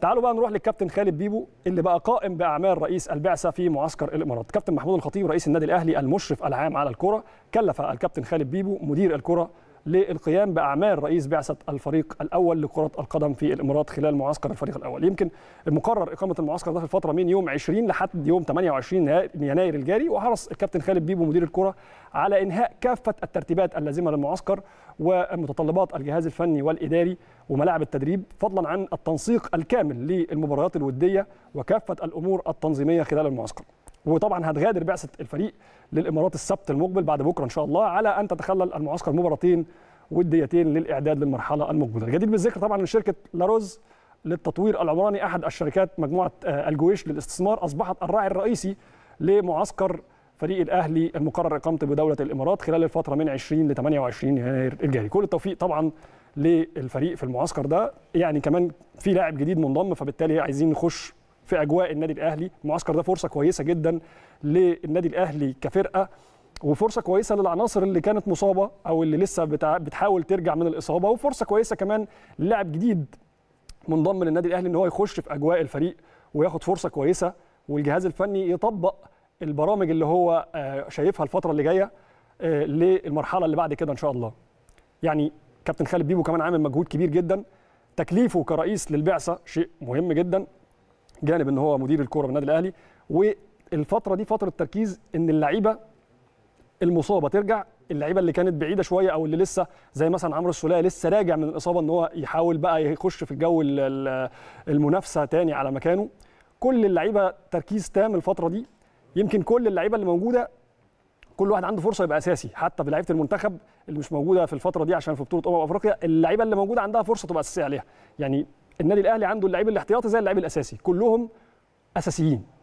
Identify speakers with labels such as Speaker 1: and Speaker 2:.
Speaker 1: تعالوا بقى نروح للكابتن خالد بيبو اللي بقى قائم باعمال رئيس البعثه في معسكر الامارات كابتن محمود الخطيب رئيس النادي الاهلي المشرف العام على الكره كلف الكابتن خالد بيبو مدير الكره للقيام باعمال رئيس بعثه الفريق الاول لكره القدم في الامارات خلال معسكر الفريق الاول يمكن المقرر اقامه المعسكر ده في الفتره من يوم 20 لحد يوم 28 يناير الجاري وحرص الكابتن خالد بيبو مدير الكره على انهاء كافه الترتيبات اللازمه للمعسكر ومتطلبات الجهاز الفني والاداري وملاعب التدريب فضلا عن التنسيق الكامل للمباريات الوديه وكافه الامور التنظيميه خلال المعسكر وطبعا هتغادر بعثه الفريق للامارات السبت المقبل بعد بكره ان شاء الله على ان تتخلل المعسكر مباراتين وديتين للاعداد للمرحله المقبله. الجديد بالذكر طبعا ان شركه لاروز للتطوير العمراني احد الشركات مجموعه آه، الجويش للاستثمار اصبحت الراعي الرئيسي لمعسكر فريق الاهلي المقرر اقامته بدوله الامارات خلال الفتره من 20 ل 28 يناير الجاي. كل التوفيق طبعا للفريق في المعسكر ده يعني كمان في لاعب جديد منضم فبالتالي عايزين نخش في اجواء النادي الاهلي المعسكر ده فرصه كويسه جدا للنادي الاهلي كفرقه وفرصه كويسه للعناصر اللي كانت مصابه او اللي لسه بتحاول ترجع من الاصابه وفرصه كويسه كمان للاعب جديد منضم للنادي الاهلي ان هو يخش في اجواء الفريق وياخد فرصه كويسه والجهاز الفني يطبق البرامج اللي هو آه، شايفها الفتره اللي جايه آه، للمرحله اللي بعد كده ان شاء الله يعني كابتن خالد بيبو كمان عامل مجهود كبير جدا تكليفه كرئيس للبعثه شيء مهم جدا جانب ان هو مدير الكوره بالنادي الاهلي والفتره دي فتره تركيز ان اللعيبه المصابه ترجع اللعيبه اللي كانت بعيده شويه او اللي لسه زي مثلا عمرو السوليه لسه راجع من الاصابه ان هو يحاول بقى يخش في الجو المنافسه تاني على مكانه كل اللعيبه تركيز تام الفتره دي يمكن كل اللعيبه اللي موجوده كل واحد عنده فرصه يبقى اساسي حتى في لعيبه المنتخب اللي مش موجوده في الفتره دي عشان في بطوله امم افريقيا اللعيبه اللي موجوده عندها فرصه تبقى اساسيه عليها يعني النادي الاهلي عنده اللعيب الاحتياطي زي اللعيب الاساسي كلهم اساسيين